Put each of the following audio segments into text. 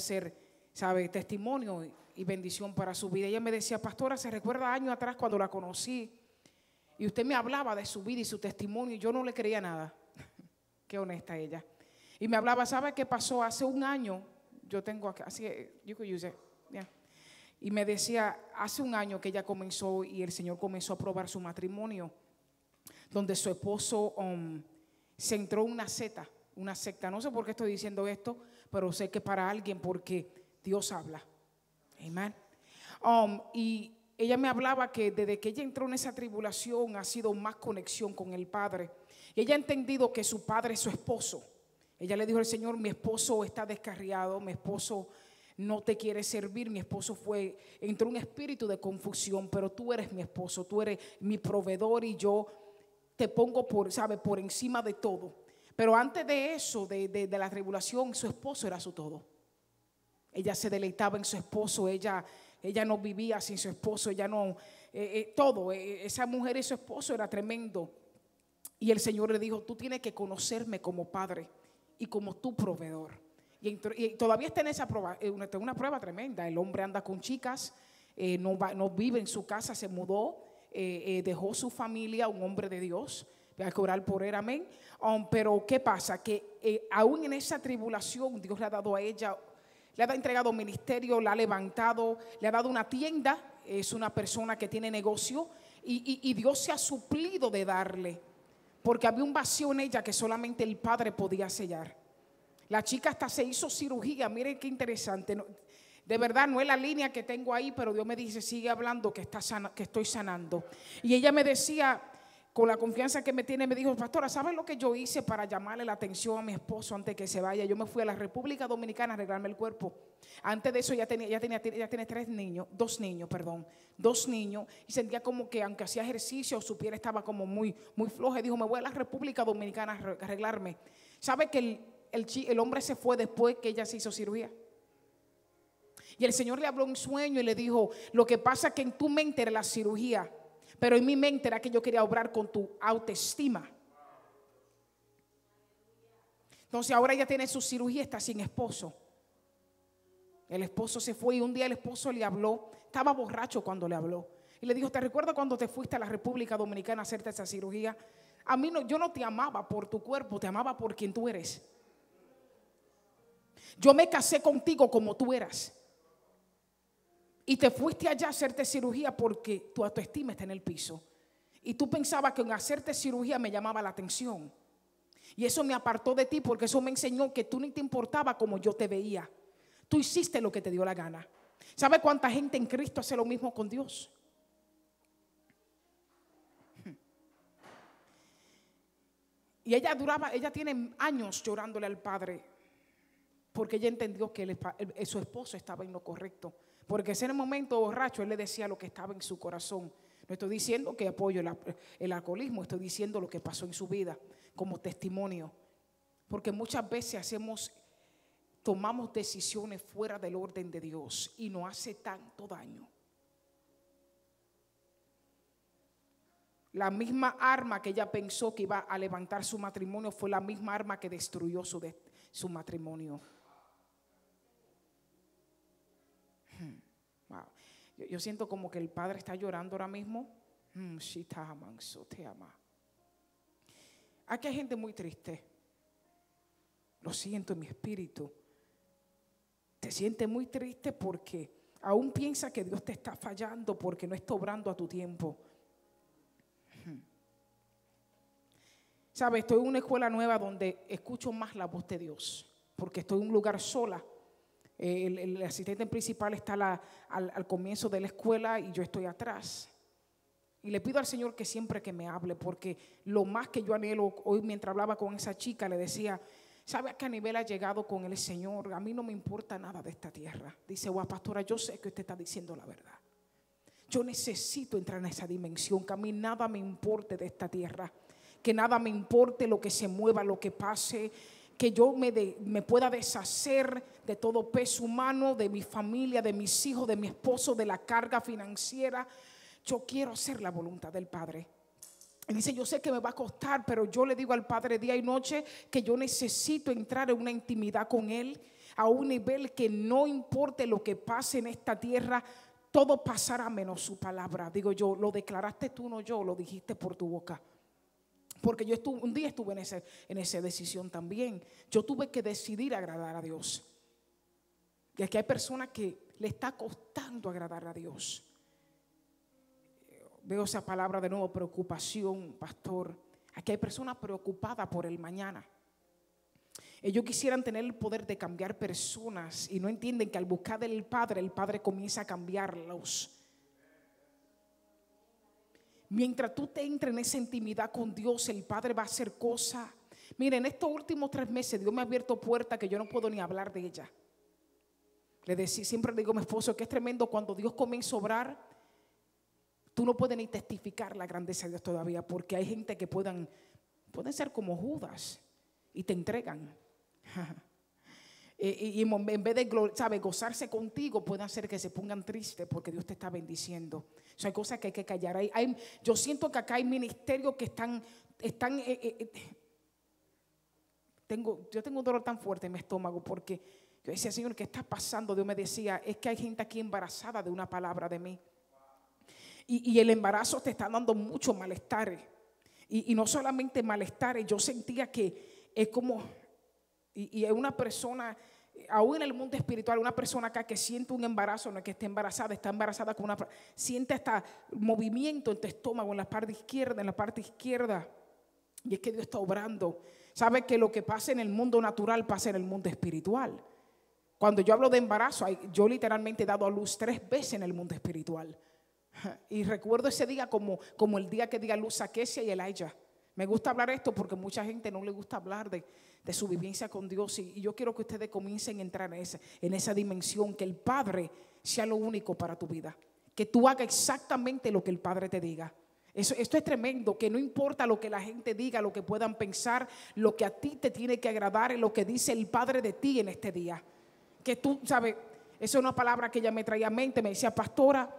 ser, sabe, testimonio y bendición para su vida. Ella me decía, pastora, se recuerda años atrás cuando la conocí y usted me hablaba de su vida y su testimonio y yo no le creía nada. qué honesta ella. Y me hablaba, ¿sabe qué pasó? Hace un año, yo tengo aquí, así, yo use Y me decía, hace un año que ella comenzó y el Señor comenzó a probar su matrimonio, donde su esposo um, se entró una seta una secta. No sé por qué estoy diciendo esto, pero sé que para alguien porque Dios habla. Amén. Um, y ella me hablaba que desde que ella entró en esa tribulación ha sido más conexión con el Padre. ella ha entendido que su Padre es su esposo. Ella le dijo al Señor, mi esposo está descarriado, mi esposo no te quiere servir, mi esposo fue, entró un espíritu de confusión, pero tú eres mi esposo, tú eres mi proveedor y yo te pongo por, sabe, por encima de todo. Pero antes de eso, de, de, de la tribulación, su esposo era su todo. Ella se deleitaba en su esposo, ella, ella no vivía sin su esposo, ella no, eh, eh, todo, eh, esa mujer y su esposo era tremendo. Y el Señor le dijo, tú tienes que conocerme como padre y como tu proveedor. Y, todavía está en esa prueba, una, una, prueba tremenda. El hombre anda con chicas, no, no, vive en su casa, se mudó, dejó su familia, un hombre de Dios hay que orar por él, amén. Um, pero ¿qué pasa? Que eh, aún en esa tribulación Dios le ha dado a ella, le ha entregado ministerio, la ha levantado, le ha dado una tienda, es una persona que tiene negocio y, Dios se ha suplido de darle, porque había un vacío en ella que solamente el Padre podía sellar. La chica hasta se hizo cirugía, miren qué interesante. de verdad, no es la línea que tengo ahí, pero Dios me dice, sigue hablando que, está que estoy sanando. Y ella me decía, con la confianza que me tiene, me dijo, pastora, ¿sabes lo que yo hice para llamarle la atención a mi esposo antes que se vaya? Yo me fui a la República Dominicana a arreglarme el cuerpo. Antes de eso ya tenía, ya tenía, ya tres niños, dos niños, perdón, dos niños. Y sentía como que aunque hacía ejercicio, su piel estaba como muy, muy floja. Y dijo, me voy a la República Dominicana a arreglarme. ¿Sabe que el, el, hombre se fue después que ella se hizo cirugía? Y el Señor le habló un sueño y le dijo, lo que pasa es que en tu mente era la cirugía pero en mi mente era que yo quería obrar con tu autoestima. Entonces ahora ella tiene su cirugía, está sin esposo. El esposo se fue y un día el esposo le habló, estaba borracho cuando le habló. Y le dijo, ¿te recuerdo cuando te fuiste a la República Dominicana a hacerte esa cirugía? A mí no, yo no te amaba por tu cuerpo, te amaba por quien tú eres. Yo me casé contigo como tú eras. Y te fuiste allá a hacerte cirugía porque tu autoestima está en el piso. Y tú pensabas que en hacerte cirugía me llamaba la atención. Y eso me apartó de ti porque eso me enseñó que tú ni te importaba como yo te veía. Tú hiciste lo que te dio la gana. ¿Sabe cuánta gente en Cristo hace lo mismo con Dios? Y ella duraba, ella tiene años llorándole al Padre porque ella entendió que su esposo estaba en lo correcto. Porque ese el momento borracho, él le decía lo que estaba en su corazón. No estoy diciendo que apoyo el, alcoholismo, estoy diciendo lo que pasó en su vida como testimonio. Porque muchas veces hacemos, tomamos decisiones fuera del orden de Dios y no hace tanto daño. La misma arma que ella pensó que iba a levantar su matrimonio fue la misma arma que destruyó su, su matrimonio. Yo, siento como que el Padre está llorando ahora mismo. Mm, Aquí hay gente muy triste. Lo siento en mi espíritu. Te sientes muy triste porque aún piensa que Dios te está fallando porque no está obrando a tu tiempo. Mm. Sabes, estoy en una escuela nueva donde escucho más la voz de Dios porque estoy en un lugar sola eh, el, asistente principal está al, comienzo de la escuela y yo estoy atrás. Y le pido al Señor que siempre que me hable, porque lo más que yo anhelo hoy mientras hablaba con esa chica, le decía, ¿sabe a qué nivel ha llegado con el Señor? A mí no me importa nada de esta tierra. Dice, guau, pastora, yo sé que usted está diciendo la verdad. Yo necesito entrar en esa dimensión, que a mí nada me importe de esta tierra, que nada me importe lo que se mueva, lo que pase, que yo me, me pueda deshacer de todo peso humano, de mi familia, de mis hijos, de mi esposo, de la carga financiera. Yo quiero hacer la voluntad del Padre. Y dice, yo sé que me va a costar, pero yo le digo al Padre día y noche que yo necesito entrar en una intimidad con Él a un nivel que no importe lo que pase en esta tierra, todo pasará menos su palabra. Digo yo, lo declaraste tú, no yo, lo dijiste por tu boca. Porque yo estuve, un día estuve en, en esa decisión también. Yo tuve que decidir agradar a Dios. Y aquí hay personas que le está costando agradar a Dios. Veo esa palabra de nuevo, preocupación, pastor. Aquí hay personas preocupadas por el mañana. Ellos quisieran tener el poder de cambiar personas y no entienden que al buscar del Padre, el Padre comienza a cambiarlos. Mientras tú te entres en esa intimidad con Dios, el Padre va a hacer cosas. Miren, estos últimos tres meses Dios me ha abierto puertas que yo no puedo ni hablar de ella. Le decí, siempre digo a mi esposo que es tremendo cuando Dios comienza a obrar, tú no puedes ni testificar la grandeza de Dios todavía, porque hay gente que puedan, pueden ser como Judas y te entregan. y, en vez de gozarse contigo, puede hacer que se pongan tristes porque Dios te está bendiciendo. O hay cosas que hay que callar. yo siento que acá hay ministerios que están, están eh, eh, eh, tengo, yo tengo un dolor tan fuerte en mi estómago porque yo decía, Señor, ¿qué está pasando? Dios me decía, es que hay gente aquí embarazada de una palabra de mí. Y, el embarazo te está dando mucho malestar. Y, no solamente malestares, yo sentía que es como, y, es una persona aún en el mundo espiritual, una persona acá que siente un embarazo, no que esté embarazada, está embarazada con una. Siente hasta movimiento en tu estómago, en la parte izquierda, en la parte izquierda. Y es que Dios está obrando. Sabe que lo que pasa en el mundo natural pasa en el mundo espiritual. Cuando yo hablo de embarazo, yo literalmente he dado a luz tres veces en el mundo espiritual. Y recuerdo ese día como, como el día que di a luz a Kesia y Elijah. Me gusta hablar esto porque mucha gente no le gusta hablar de, de su vivencia con Dios. Y yo quiero que ustedes comiencen a entrar en esa, en esa dimensión, que el Padre sea lo único para tu vida. Que tú hagas exactamente lo que el Padre te diga. Eso, esto es tremendo, que no importa lo que la gente diga, lo que puedan pensar, lo que a ti te tiene que agradar es lo que dice el Padre de ti en este día. Que tú, ¿sabes? Esa es una palabra que ya me traía a mente, me decía, pastora,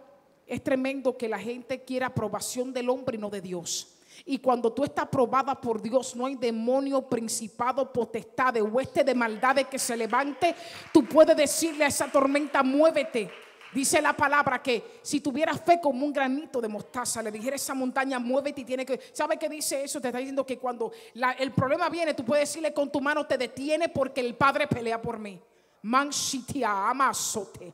es tremendo que la gente quiera aprobación del hombre y no de Dios. Y cuando tú estás probada por Dios, no hay demonio, principado, potestad, de hueste de maldades que se levante. Tú puedes decirle a esa tormenta, muévete. Dice la palabra que si tuvieras fe como un granito de mostaza, le dijera esa montaña, muévete y tiene que. ¿Sabe qué dice eso? Te está diciendo que cuando el problema viene, tú puedes decirle con tu mano, te detiene porque el Padre pelea por mí. Man amasote.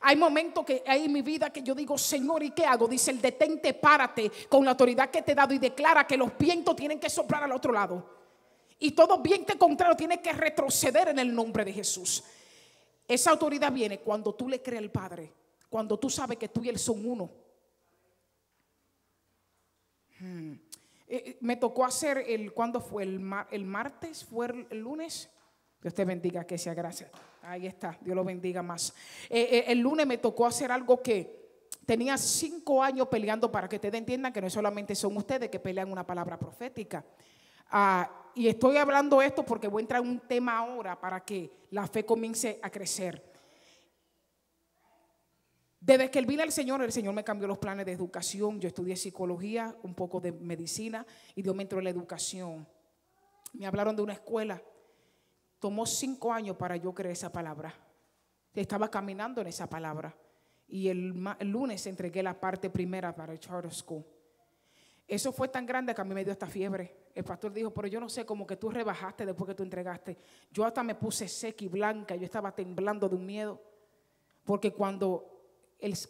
Hay momentos que hay en mi vida que yo digo, Señor, ¿y qué hago? Dice el detente, párate con la autoridad que te he dado y declara que los vientos tienen que soplar al otro lado. Y todo viento contrario tiene que retroceder en el nombre de Jesús. Esa autoridad viene cuando tú le crees al Padre, cuando tú sabes que tú y Él son uno. Hmm. Eh, eh, me tocó hacer el, ¿cuándo fue? El, martes, fue el lunes. Dios te bendiga, que sea gracia. Ahí está, Dios lo bendiga más. Eh, eh, el lunes me tocó hacer algo que tenía cinco años peleando para que ustedes entiendan que no solamente son ustedes que pelean una palabra profética. Ah, y estoy hablando esto porque voy a entrar en un tema ahora para que la fe comience a crecer. Desde que vine al Señor, el Señor me cambió los planes de educación. Yo estudié psicología, un poco de medicina y Dios me entró en la educación. Me hablaron de una escuela Tomó cinco años para yo creer esa palabra. Estaba caminando en esa palabra. Y el, lunes entregué la parte primera para el charter school. Eso fue tan grande que a mí me dio esta fiebre. El pastor dijo, pero yo no sé, cómo que tú rebajaste después que tú entregaste. Yo hasta me puse seca y blanca, yo estaba temblando de un miedo. Porque cuando,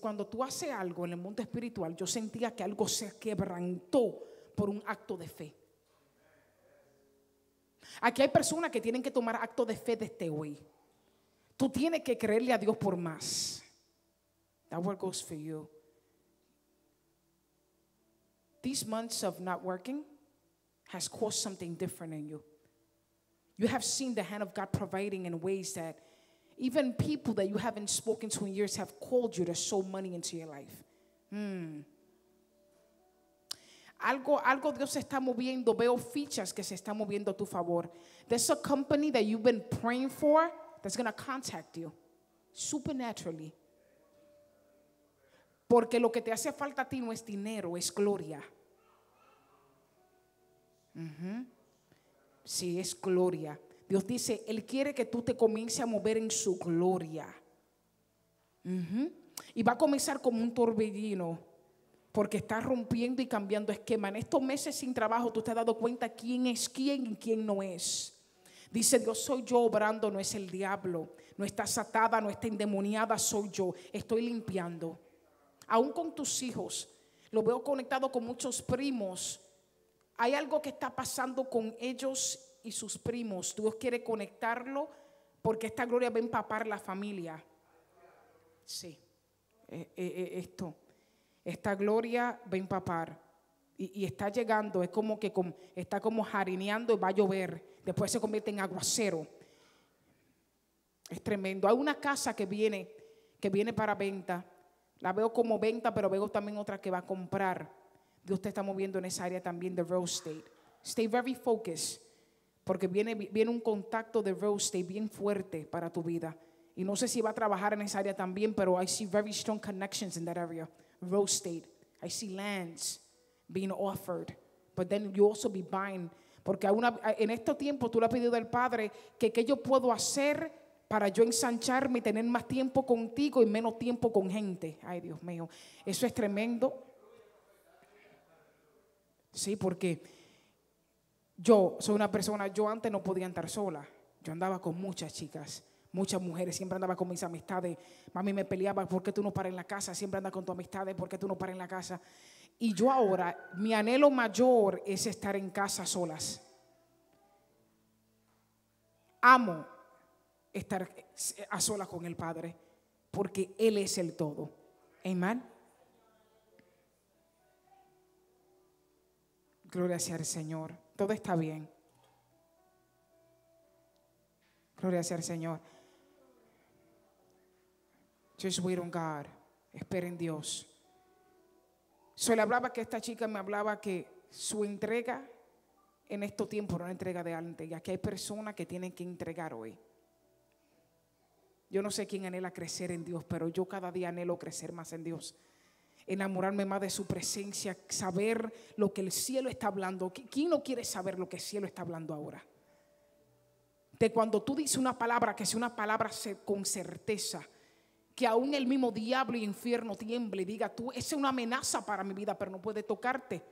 cuando tú haces algo en el mundo espiritual, yo sentía que algo se quebrantó por un acto de fe. Aquí hay personas que tienen que tomar acto de fe este hoy. Tú tienes que creerle a Dios por más. That work goes for you. These months of not working has caused something different in you. You have seen the hand of God providing in ways that even people that you haven't spoken to in years have called you to sow money into your life. Hmm. algo, algo Dios se está moviendo. Veo fichas que se están moviendo a tu favor. There's a company that you've been praying for that's going contact you supernaturally. Porque lo que te hace falta a ti no es dinero, es gloria. Si Sí, es gloria. Dios dice, Él quiere que tú te comiences a mover en su gloria. Y va a comenzar como un torbellino porque estás rompiendo y cambiando esquema. En estos meses sin trabajo tú te has dado cuenta quién es quién y quién no es. Dice Dios, soy yo obrando, no es el diablo. No estás atada, no está endemoniada, soy yo. Estoy limpiando. Aún con tus hijos, lo veo conectado con muchos primos. Hay algo que está pasando con ellos y sus primos. Dios quiere conectarlo porque esta gloria va a empapar la familia. Sí, eh, eh, eh, esto. Esta gloria va a empapar y, está llegando, es como que está como jarineando y va a llover, después se convierte en aguacero. Es tremendo. Hay una casa que viene, que viene para venta. La veo como venta, pero veo también otra que va a comprar. Dios te está moviendo en esa área también de real estate. Stay very focused, porque viene, viene un contacto de real estate bien fuerte para tu vida. Y no sé si va a trabajar en esa área también, pero I see very strong connections in that area real I see lands being offered. But then you also be buying. Porque en este tiempo tú le has pedido al Padre que qué yo puedo hacer para yo ensancharme y tener más tiempo contigo y menos tiempo con gente. Ay, Dios mío, eso es tremendo. Sí, porque yo soy una persona, yo antes no podía andar sola. Yo andaba con muchas chicas. Muchas mujeres siempre andaba con mis amistades. Mami me peleaba, ¿por qué tú no paras en la casa? Siempre anda con tu amistades, ¿por qué tú no paras en la casa? Y yo ahora, mi anhelo mayor es estar en casa solas. Amo estar eh, a solas con el Padre, porque Él es el todo. Amén. Gloria sea al Señor. Todo está bien. Gloria sea al Señor. Just wait on God. Espera en Dios. Se le hablaba que esta chica me hablaba que su entrega en estos tiempos no es entrega de antes. Ya que hay personas que tienen que entregar hoy. Yo no sé quién anhela crecer en Dios, pero yo cada día anhelo crecer más en Dios. Enamorarme más de su presencia, saber lo que el cielo está hablando. ¿Quién no quiere saber lo que el cielo está hablando ahora? De cuando tú dices una palabra, que sea una palabra con certeza que aún el mismo diablo y infierno tiemble y diga, tú, esa es una amenaza para mi vida, pero no puede tocarte,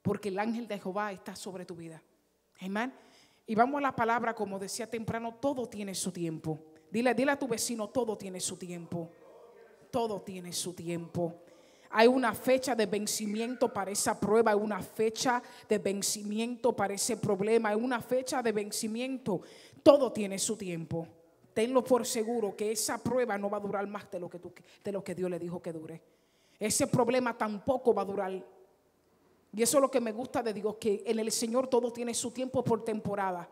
porque el ángel de Jehová está sobre tu vida. Amén. Y vamos a la palabra, como decía temprano, todo tiene su tiempo. Dile, dile a tu vecino, todo tiene su tiempo. Todo tiene su tiempo. Hay una fecha de vencimiento para esa prueba, hay una fecha de vencimiento para ese problema, hay una fecha de vencimiento. Todo tiene su tiempo tenlo por seguro que esa prueba no va a durar más de lo que, tú, lo que Dios le dijo que dure. Ese problema tampoco va a durar. Y eso es lo que me gusta de Dios, que en el Señor todo tiene su tiempo por temporada.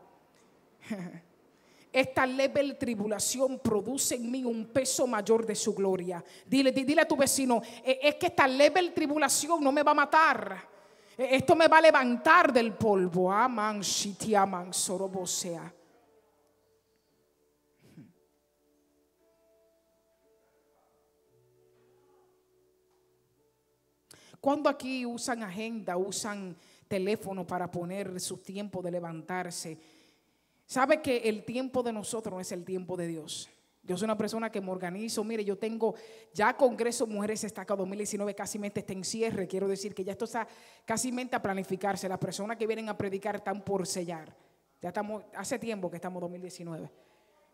Esta level tribulación produce en mí un peso mayor de su gloria. Dile, dile a tu vecino, e, es que esta level tribulación no me va a matar. E, esto me va a levantar del polvo. Aman, shitiaman, sorobosea. ¿Cuándo aquí usan agenda, usan teléfono para poner su tiempo de levantarse? Sabe que el tiempo de nosotros no es el tiempo de Dios. Yo soy una persona que me organizo. Mire, yo tengo ya Congreso Mujeres acá 2019, casi mente está en cierre. Quiero decir que ya esto está casi mente a planificarse. Las personas que vienen a predicar están por sellar. Ya estamos, hace tiempo que estamos 2019.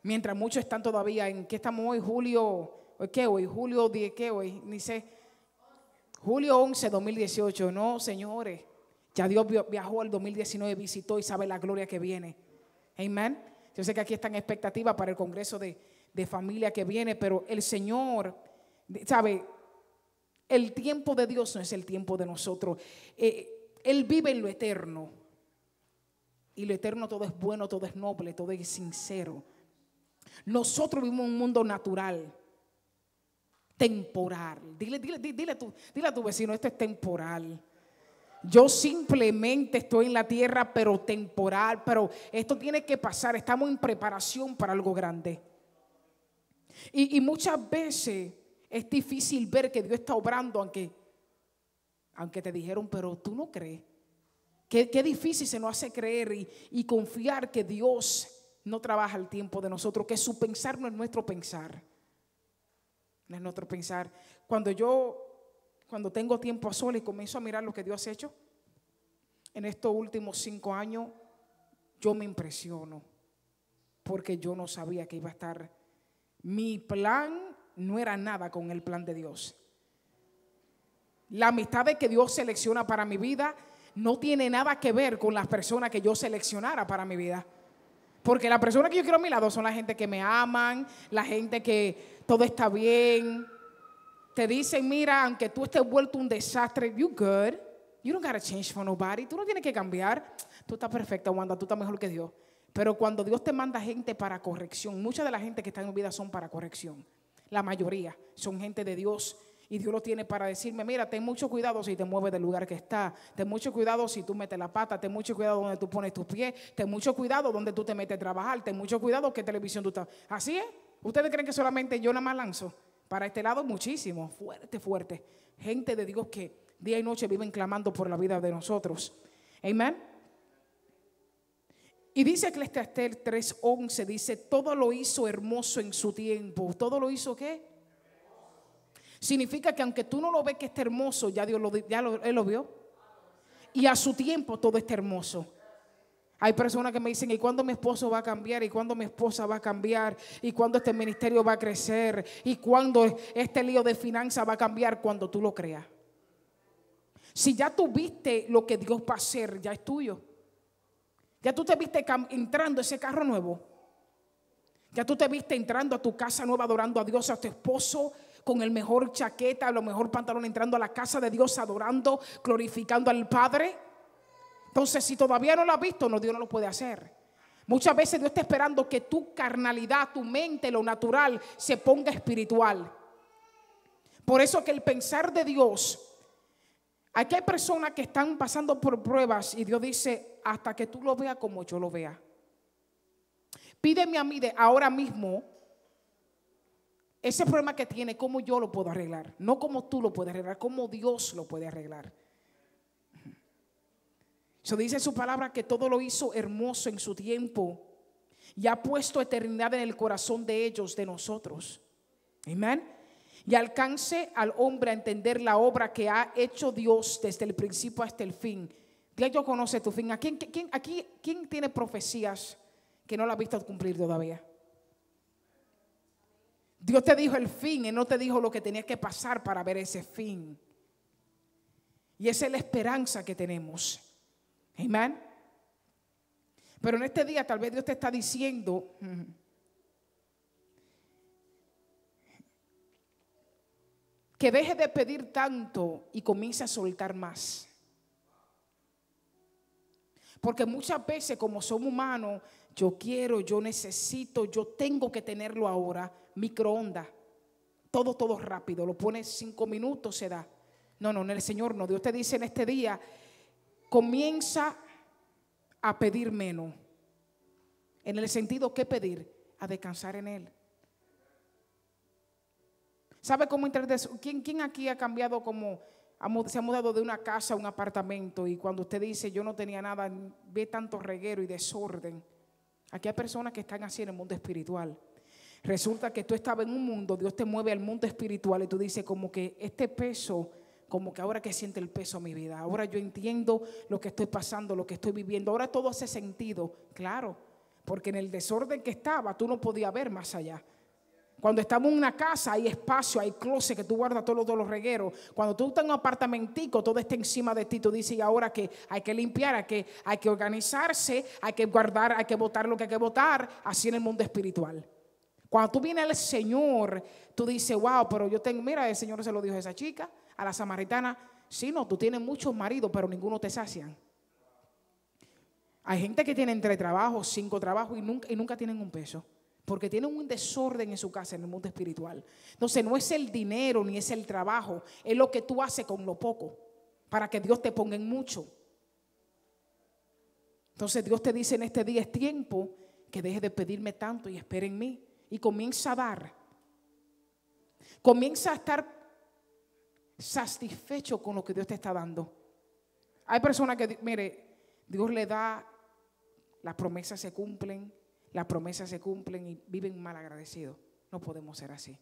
Mientras muchos están todavía en, ¿qué estamos hoy? Julio, ¿qué hoy? Julio, ¿qué hoy? Ni sé Julio 11, 2018. No, señores. Ya Dios viajó al 2019, visitó y sabe la gloria que viene. Amén. Yo sé que aquí están expectativas para el Congreso de, familia que viene, pero el Señor, ¿sabe? El tiempo de Dios no es el tiempo de nosotros. Eh, él vive en lo eterno. Y lo eterno todo es bueno, todo es noble, todo es sincero. Nosotros vivimos un mundo natural temporal. Dile, dile, dile, dile a tu vecino, esto es temporal. Yo simplemente estoy en la tierra, pero temporal, pero esto tiene que pasar. Estamos en preparación para algo grande. Y, muchas veces es difícil ver que Dios está obrando, aunque, aunque te dijeron, pero tú no crees. Qué, difícil se nos hace creer y, confiar que Dios no trabaja el tiempo de nosotros, que su pensar no es nuestro pensar no es nuestro pensar. Cuando yo, cuando tengo tiempo a sol y comienzo a mirar lo que Dios ha hecho, en estos últimos cinco años, yo me impresiono, porque yo no sabía que iba a estar. Mi plan no era nada con el plan de Dios. La amistad que Dios selecciona para mi vida no tiene nada que ver con las personas que yo seleccionara para mi vida. Porque las personas que yo quiero a mi lado son la gente que me aman, la gente que todo está bien. Te dicen, mira, aunque tú estés vuelto un desastre, you're good. You don't gotta change for nobody. Tú no tienes que cambiar. Tú estás perfecta, Wanda. Tú estás mejor que Dios. Pero cuando Dios te manda gente para corrección, mucha de la gente que está en mi vida son para corrección. La mayoría son gente de Dios. Y Dios lo tiene para decirme, mira, ten mucho cuidado si te mueves del lugar que está, ten mucho cuidado si tú metes la pata, ten mucho cuidado donde tú pones tus pies, ten mucho cuidado donde tú te metes a trabajar, ten mucho cuidado qué televisión tú estás. Así es. ¿Ustedes creen que solamente yo nada más lanzo? Para este lado muchísimo, fuerte, fuerte. Gente de Dios que día y noche viven clamando por la vida de nosotros. Amén. Y dice Eclesiastes 3:11, dice, todo lo hizo hermoso en su tiempo. ¿Todo lo hizo qué? Significa que aunque tú no lo ves que está hermoso, ya Dios lo, ya él lo vio. Y a su tiempo todo está hermoso. Hay personas que me dicen, ¿y cuándo mi esposo va a cambiar? ¿Y cuándo mi esposa va a cambiar? ¿Y cuándo este ministerio va a crecer? ¿Y cuándo este lío de finanzas va a cambiar? Cuando tú lo creas. Si ya tuviste lo que Dios va a hacer, ya es tuyo. Ya tú te viste entrando ese carro nuevo. Ya tú te viste entrando a tu casa nueva, adorando a Dios, a tu esposo con el mejor chaqueta, a lo mejor pantalón, entrando a la casa de Dios, adorando, glorificando al Padre. Entonces, si todavía no lo has visto, no, Dios no lo puede hacer. Muchas veces Dios está esperando que tu carnalidad, tu mente, lo natural, se ponga espiritual. Por eso que el pensar de Dios, aquí hay personas que están pasando por pruebas y Dios dice, hasta que tú lo veas como yo lo vea. Pídeme a mí de ahora mismo ese problema que tiene, cómo yo lo puedo arreglar. No como tú lo puedes arreglar, como Dios lo puede arreglar. Se dice su palabra que todo lo hizo hermoso en su tiempo y ha puesto eternidad en el corazón de ellos, de nosotros. Amén. Y alcance al hombre a entender la obra que ha hecho Dios desde el principio hasta el fin. Dios conoce tu fin. ¿A quién, aquí, ¿Quién tiene profecías que no la ha visto cumplir todavía? Dios te dijo el fin y no te dijo lo que tenías que pasar para ver ese fin. Y esa es la esperanza que tenemos. Amén. Pero en este día tal vez Dios te está diciendo, mm, que deje de pedir tanto y comience a soltar más. Porque muchas veces como somos humanos, yo quiero, yo necesito, yo tengo que tenerlo ahora, microondas, todo, todo rápido, lo pones cinco minutos, se da. No, no, en el Señor no, Dios te dice en este día, comienza a pedir menos. En el sentido que pedir, a descansar en Él. ¿Sabe cómo ¿Quién, quién aquí ha cambiado como se ha mudado de una casa a un apartamento y cuando usted dice yo no tenía nada, ve tanto reguero y desorden? Aquí hay personas que están así en el mundo espiritual. Resulta que tú estabas en un mundo, Dios te mueve al mundo espiritual y tú dices como que este peso como que ahora que siente el peso de mi vida, ahora yo entiendo lo que estoy pasando, lo que estoy viviendo, ahora todo hace sentido, claro, porque en el desorden que estaba tú no podías ver más allá. Cuando estamos en una casa hay espacio, hay closet que tú guardas todos los, regueros. Cuando tú estás en un apartamentico, todo está encima de ti. Tú dices, y ahora que hay que limpiar, hay que, hay que organizarse, hay que guardar, hay que votar lo que hay que votar. Así en el mundo espiritual. Cuando tú vienes al Señor, tú dices, wow, pero yo tengo, mira, el Señor se lo dijo a esa chica a la samaritana, no, tú tienes muchos maridos, pero ninguno te sacian. Hay gente que tiene entre trabajos, cinco trabajos y nunca, nunca tienen un peso. Porque tienen un desorden en su casa, en el mundo espiritual. Entonces no es el dinero ni es el trabajo, es lo que tú haces con lo poco, para que Dios te ponga en mucho. Entonces Dios te dice en este día es tiempo que dejes de pedirme tanto y espere en mí. Y comienza a dar. Comienza a estar satisfecho con lo que Dios te está dando. Hay personas que, mire, Dios le da, las promesas se cumplen, las promesas se cumplen y viven mal agradecidos. No podemos ser así.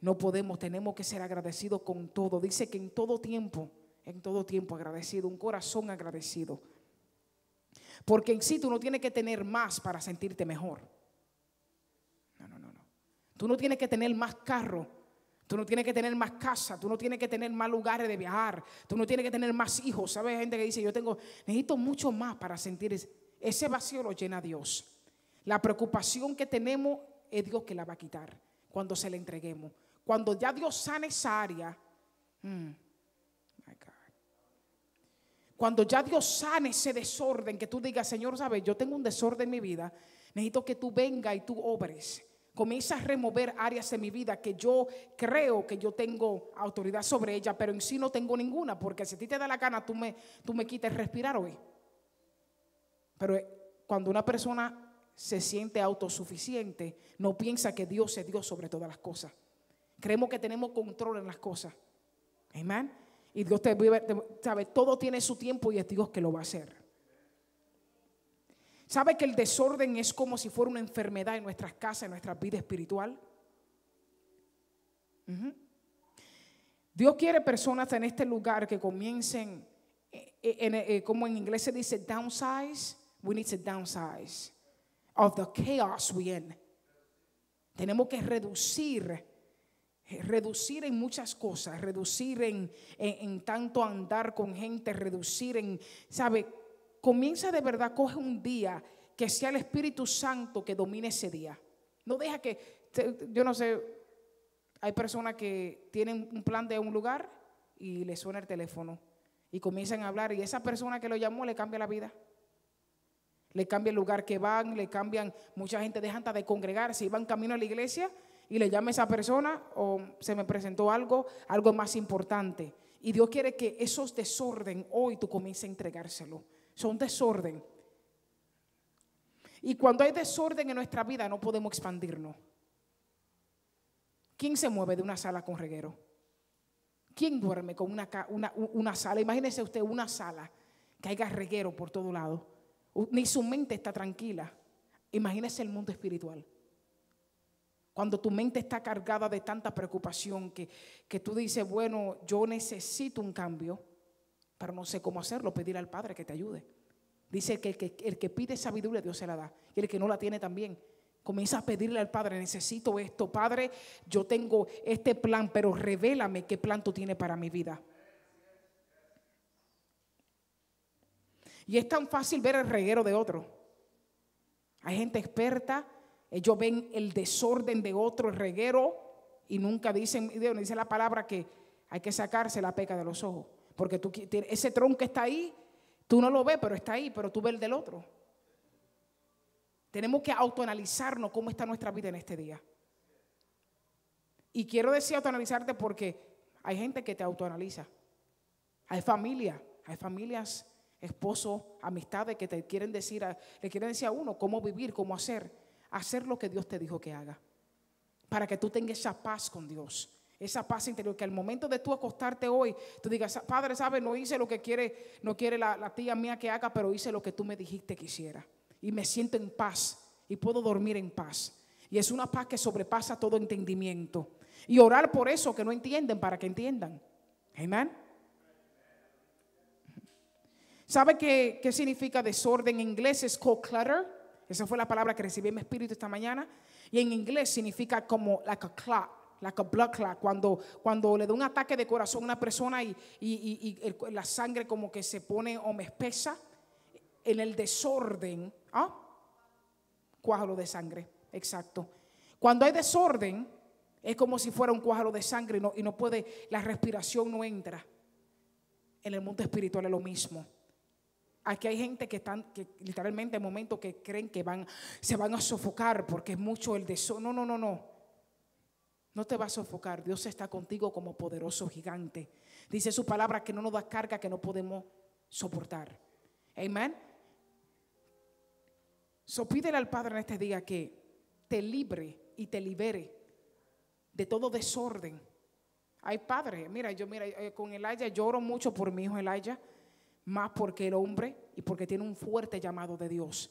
No podemos, tenemos que ser agradecidos con todo. Dice que en todo tiempo, en todo tiempo agradecido, un corazón agradecido. Porque en sí tú no tienes que tener más para sentirte mejor. No, no, no, no. Tú no tienes que tener más carro Tú no tienes que tener más casa, tú no tienes que tener más lugares de viajar, tú no tienes que tener más hijos. ¿Sabes? Gente que dice, yo tengo, necesito mucho más para sentir ese, ese vacío lo llena Dios. La preocupación que tenemos es Dios que la va a quitar cuando se la entreguemos. Cuando ya Dios sane esa área, mm, cuando ya Dios sane ese desorden que tú digas, Señor, sabes, yo tengo un desorden en mi vida, necesito que tú vengas y tú obres comienza a remover áreas de mi vida que yo creo que yo tengo autoridad sobre ella, pero en sí no tengo ninguna, porque si a ti te da la gana, tú me, tú me quites respirar hoy. Pero eh, cuando una persona se siente autosuficiente, no piensa que Dios es Dios sobre todas las cosas. Creemos que tenemos control en las cosas. Amén. Y Dios te, sabe, todo tiene su tiempo y es Dios que lo va a hacer. ¿Sabe que el desorden es como si fuera una enfermedad en nuestras casas, en nuestra vida espiritual? Dios quiere personas en este lugar que comiencen, eh, eh, eh, como en inglés se dice, downsize. We need to downsize of the chaos we in. Tenemos que reducir, reducir en muchas cosas, reducir en, tanto andar con gente, reducir en, ¿sabe? Comienza de verdad, coge un día que sea el Espíritu Santo que domine ese día. No deja que, yo no sé, hay personas que tienen un plan de un lugar y le suena el teléfono y comienzan a hablar y esa persona que lo llamó le cambia la vida. Le cambia el lugar que van, le cambian, mucha gente deja hasta de congregarse iba van camino a la iglesia y le llama esa persona o se me presentó algo, algo más importante. Y Dios quiere que esos desorden hoy tú comiences a entregárselo. Son desorden. Y cuando hay desorden en nuestra vida no podemos expandirnos. ¿Quién se mueve de una sala con reguero? ¿Quién duerme con una, sala? Imagínese usted una sala que haya reguero por todo lado. Ni su mente está tranquila. Imagínese el mundo espiritual. Cuando tu mente está cargada de tanta preocupación que, que tú dices, bueno, yo necesito un cambio pero no sé cómo hacerlo, pedir al Padre que te ayude. Dice que el, que pide sabiduría Dios se la da y el que no la tiene también. Comienza a pedirle al Padre, necesito esto, Padre, yo tengo este plan, pero revélame qué plan tú tienes para mi vida. Y es tan fácil ver el reguero de otro. Hay gente experta, ellos ven el desorden de otro, reguero, y nunca dicen, Dios dice la palabra que hay que sacarse la peca de los ojos. Porque tú, ese tronco está ahí, tú no lo ves, pero está ahí, pero tú ves el del otro. Tenemos que autoanalizarnos cómo está nuestra vida en este día. Y quiero decir autoanalizarte porque hay gente que te autoanaliza. Hay familia, hay familias, esposos, amistades que te quieren decir, le quieren decir a uno cómo vivir, cómo hacer, hacer lo que Dios te dijo que haga. Para que tú tengas esa paz con Dios. Esa paz interior, que al momento de tú acostarte hoy, tú digas, Padre, ¿sabes? No hice lo que quiere, no quiere la, tía mía que haga, pero hice lo que tú me dijiste que hiciera. Y me siento en paz y puedo dormir en paz. Y es una paz que sobrepasa todo entendimiento. Y orar por eso que no entienden, para que entiendan. Amén. ¿Sabe qué, qué significa desorden? En inglés es called clutter. Esa fue la palabra que recibí en mi espíritu esta mañana. Y en inglés significa como like a clock la cuando, cuando le da un ataque de corazón a una persona y, la sangre como que se pone o me espesa, en el desorden, ¿ah? de sangre, exacto. Cuando hay desorden, es como si fuera un cuájaro de sangre y no puede, la respiración no entra. En el mundo espiritual es lo mismo. Aquí hay gente que están, que literalmente en momentos que creen que van, se van a sofocar porque es mucho el desorden. No, no, no, no. No te va a sofocar. Dios está contigo como poderoso gigante. Dice su palabra que no nos da carga que no podemos soportar. Amén. So pídele al Padre en este día que te libre y te libere de todo desorden. Hay Padre... mira, yo mira, eh, con Elaya lloro mucho por mi hijo Elaya, más porque el hombre y porque tiene un fuerte llamado de Dios.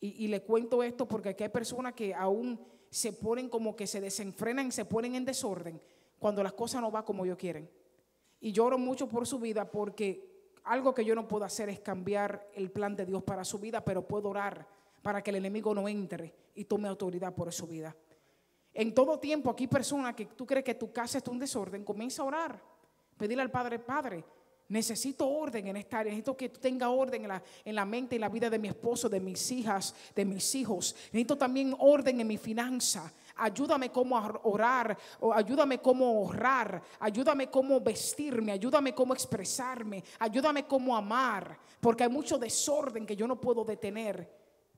Y, y le cuento esto porque aquí hay personas que aún se ponen como que se desenfrenan, se ponen en desorden cuando las cosas no van como yo quieren. Y lloro mucho por su vida porque algo que yo no puedo hacer es cambiar el plan de Dios para su vida, pero puedo orar para que el enemigo no entre y tome autoridad por su vida. En todo tiempo, aquí persona que tú crees que tu casa está en desorden, comienza a orar. Pedirle al Padre, Padre, Necesito orden en esta área. Necesito que tenga orden en la, mente y la vida de mi esposo, de mis hijas, de mis hijos. Necesito también orden en mi finanza. Ayúdame cómo orar, ayúdame cómo ahorrar, ayúdame cómo vestirme, ayúdame cómo expresarme, ayúdame cómo amar, porque hay mucho desorden que yo no puedo detener,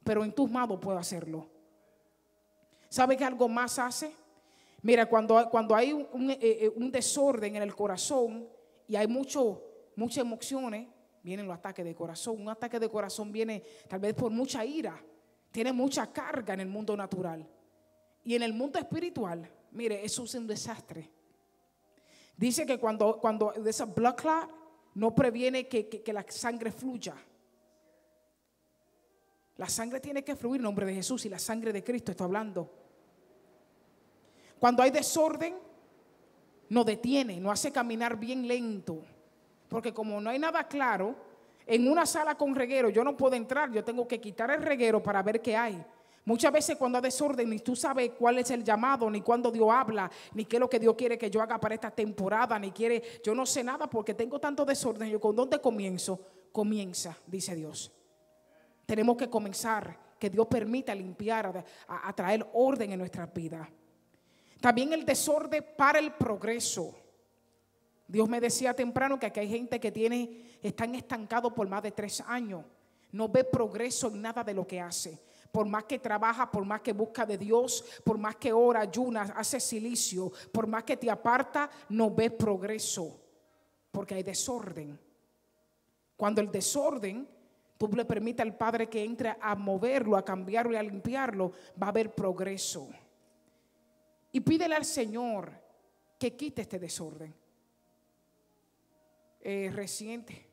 pero en tus manos puedo hacerlo. ¿Sabe qué algo más hace? Mira, cuando, cuando hay un eh, eh, desorden en el corazón y hay mucho muchas emociones, vienen los ataques de corazón. Un ataque de corazón viene tal vez por mucha ira, tiene mucha carga en el mundo natural. Y en el mundo espiritual, mire, eso es un desastre. Dice que cuando, cuando esa blood clot no previene que, la sangre fluya. La sangre tiene que fluir en nombre de Jesús y la sangre de Cristo está hablando. Cuando hay desorden, no detiene, no hace caminar bien lento porque como no hay nada claro, en una sala con reguero yo no puedo entrar, yo tengo que quitar el reguero para ver qué hay. Muchas veces cuando hay desorden, ni tú sabes cuál es el llamado, ni cuándo Dios habla, ni qué es lo que Dios quiere que yo haga para esta temporada, ni quiere, yo no sé nada porque tengo tanto desorden. Yo con dónde comienzo, comienza, dice Dios. Tenemos que comenzar, que Dios permita limpiar, atraer orden en nuestras vidas. También el desorden para el progreso. Dios me decía temprano que aquí hay gente que tiene, están estancados por más de tres años. No ve progreso en nada de lo que hace. Por más que trabaja, por más que busca de Dios, por más que ora, ayuna, hace silicio, por más que te aparta, no ve progreso. Porque hay desorden. Cuando el desorden, tú le permites al Padre que entre a moverlo, a cambiarlo y a limpiarlo, va a haber progreso. Y pídele al Señor que quite este desorden. Eh, reciente.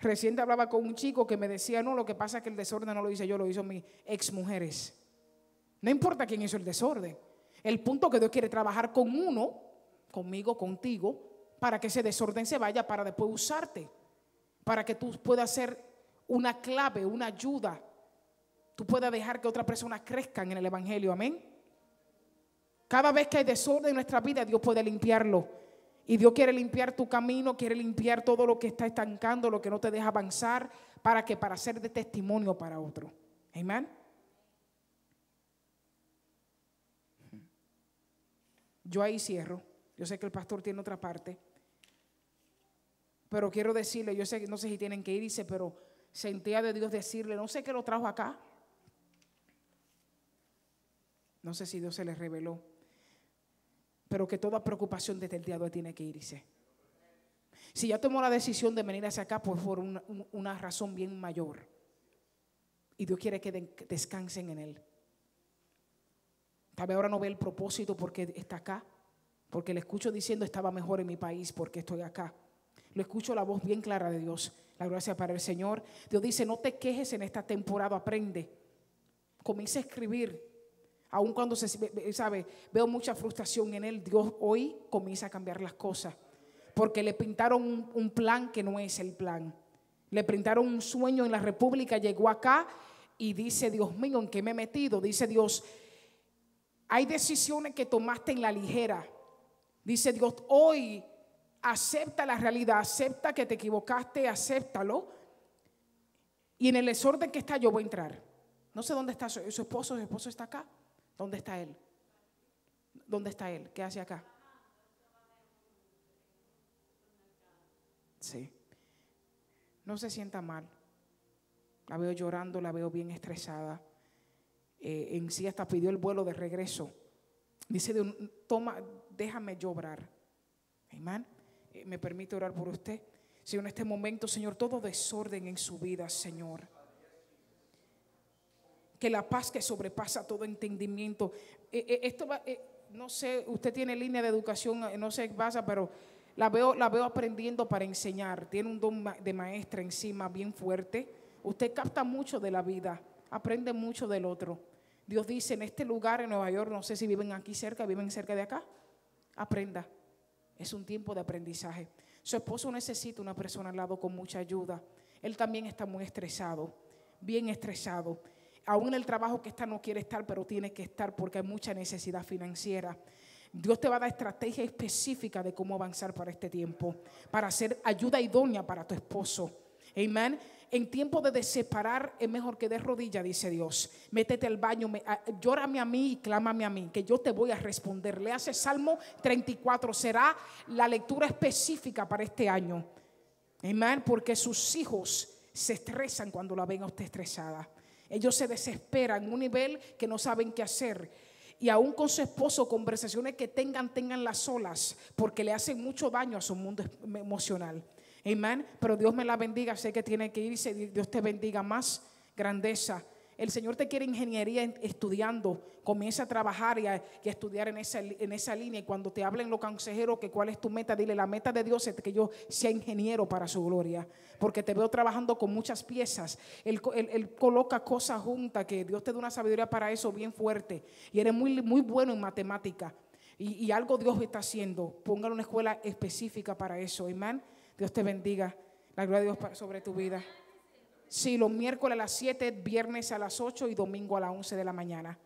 Reciente hablaba con un chico que me decía, no, lo que pasa es que el desorden no lo hice yo, lo hizo mis ex mujeres. No importa quién hizo el desorden. El punto que Dios quiere trabajar con uno, conmigo, contigo, para que ese desorden se vaya, para después usarte, para que tú puedas ser una clave, una ayuda. Tú puedas dejar que otras personas crezcan en el Evangelio, amén. Cada vez que hay desorden en nuestra vida, Dios puede limpiarlo y Dios quiere limpiar tu camino, quiere limpiar todo lo que está estancando, lo que no te deja avanzar, para que para ser de testimonio para otro. Amén. Yo ahí cierro. Yo sé que el pastor tiene otra parte. Pero quiero decirle, yo sé que no sé si tienen que irse, pero sentía de Dios decirle, no sé qué lo trajo acá. No sé si Dios se les reveló pero que toda preocupación desde el día de hoy tiene que irse. Si ya tomó la decisión de venir hacia acá, pues por una, razón bien mayor. Y Dios quiere que descansen en Él. Tal vez ahora no ve el propósito porque está acá, porque le escucho diciendo estaba mejor en mi país porque estoy acá. Lo escucho la voz bien clara de Dios. La gracia para el Señor. Dios dice, no te quejes en esta temporada, aprende. Comienza a escribir Aun cuando se sabe, veo mucha frustración en él, Dios hoy comienza a cambiar las cosas. Porque le pintaron un, plan que no es el plan. Le pintaron un sueño en la República, llegó acá y dice, Dios mío, ¿en qué me he metido? Dice Dios, hay decisiones que tomaste en la ligera. Dice Dios, hoy acepta la realidad, acepta que te equivocaste, acéptalo. Y en el desorden que está yo voy a entrar. No sé dónde está su esposo, su esposo está acá. ¿Dónde está Él? ¿Dónde está Él? ¿Qué hace acá? Sí. No se sienta mal. La veo llorando, la veo bien estresada. Eh, en sí hasta pidió el vuelo de regreso. Dice, de toma, déjame llorar. Amén. Eh, me permite orar por usted. Señor, en este momento, Señor, todo desorden en su vida, Señor que la paz que sobrepasa todo entendimiento. E, e, esto e, no sé, usted tiene línea de educación, eh, no sé qué pasa, pero veo, la veo aprendiendo para enseñar. Tiene un don de maestra encima bien fuerte. Usted capta mucho de la vida, aprende mucho del otro. Dios dice, en este lugar, en Nueva York, no sé si viven aquí cerca, viven cerca de acá, aprenda. Es un tiempo de aprendizaje. Su esposo necesita una persona al lado con mucha ayuda. Él también está muy estresado, bien estresado aún el trabajo que está no quiere estar, pero tiene que estar porque hay mucha necesidad financiera. Dios te va a dar estrategia específica de cómo avanzar para este tiempo, para hacer ayuda idónea para tu esposo. Amén. En tiempo de separar es mejor que de rodilla, dice Dios. Métete al baño, llórame a mí y clámame a mí, que yo te voy a responder. Le hace Salmo 34, será la lectura específica para este año. Amén, porque sus hijos se estresan cuando la ven a usted estresada. Ellos se desesperan en un nivel que no saben qué hacer. Y aún con su esposo, conversaciones que tengan, tengan las olas, porque le hacen mucho daño a su mundo emocional. Amén. Pero Dios me la bendiga. Sé que tiene que irse. Dios te bendiga más grandeza el Señor te quiere ingeniería estudiando. Comienza a trabajar y a, estudiar en esa, en esa línea. Y cuando te hablen los consejeros que cuál es tu meta, dile, la meta de Dios es que yo sea ingeniero para su gloria. Porque te veo trabajando con muchas piezas. Él, coloca cosas juntas, que Dios te dé una sabiduría para eso bien fuerte. Y eres muy, muy bueno en matemática. Y, algo Dios está haciendo. Póngale una escuela específica para eso. Amén. Dios te bendiga. La gloria de Dios sobre tu vida. Sí, los miércoles a las 7, viernes a las 8 y domingo a las 11 de la mañana.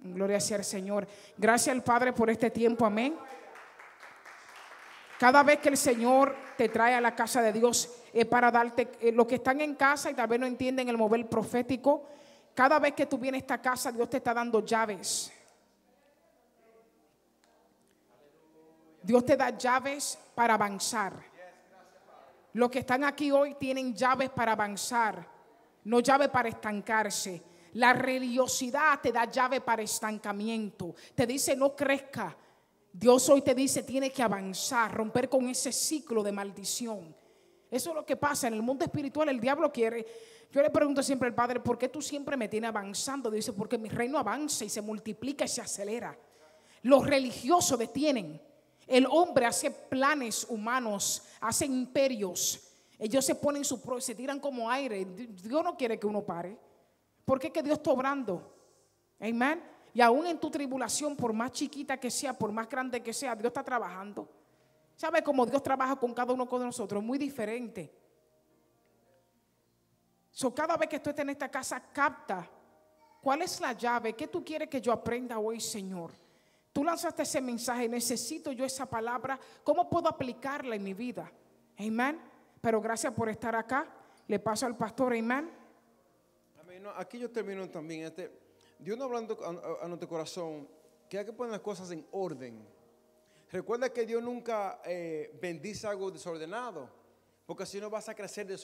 Gloria sea al Señor. Gracias al Padre por este tiempo. Amén. Cada vez que el Señor te trae a la casa de Dios es para darte, eh, los que están en casa y tal vez no entienden el mover profético, cada vez que tú vienes a esta casa Dios te está dando llaves. Dios te da llaves para avanzar. Los que están aquí hoy tienen llaves para avanzar, no llaves para estancarse. La religiosidad te da llave para estancamiento. Te dice no crezca. Dios hoy te dice tiene que avanzar, romper con ese ciclo de maldición. Eso es lo que pasa en el mundo espiritual. El diablo quiere. Yo le pregunto siempre al Padre, ¿por qué tú siempre me tienes avanzando? Dice, porque mi reino avanza y se multiplica y se acelera. Los religiosos detienen. El hombre hace planes humanos, hace imperios. Ellos se ponen su pro, se tiran como aire. Dios no quiere que uno pare. Porque es que Dios está obrando. Amén. Y aún en tu tribulación, por más chiquita que sea, por más grande que sea, Dios está trabajando. ¿Sabe cómo Dios trabaja con cada uno de nosotros? Muy diferente. So, cada vez que tú estés en esta casa, capta cuál es la llave, qué tú quieres que yo aprenda hoy, Señor. Tú lanzaste ese mensaje, necesito yo esa palabra, ¿cómo puedo aplicarla en mi vida? Amén. Pero gracias por estar acá. Le paso al pastor, amén. aquí yo termino también. Este, Dios no hablando a, nuestro corazón que hay que poner las cosas en orden. Recuerda que Dios nunca eh, bendice algo desordenado, porque si no vas a crecer desordenado.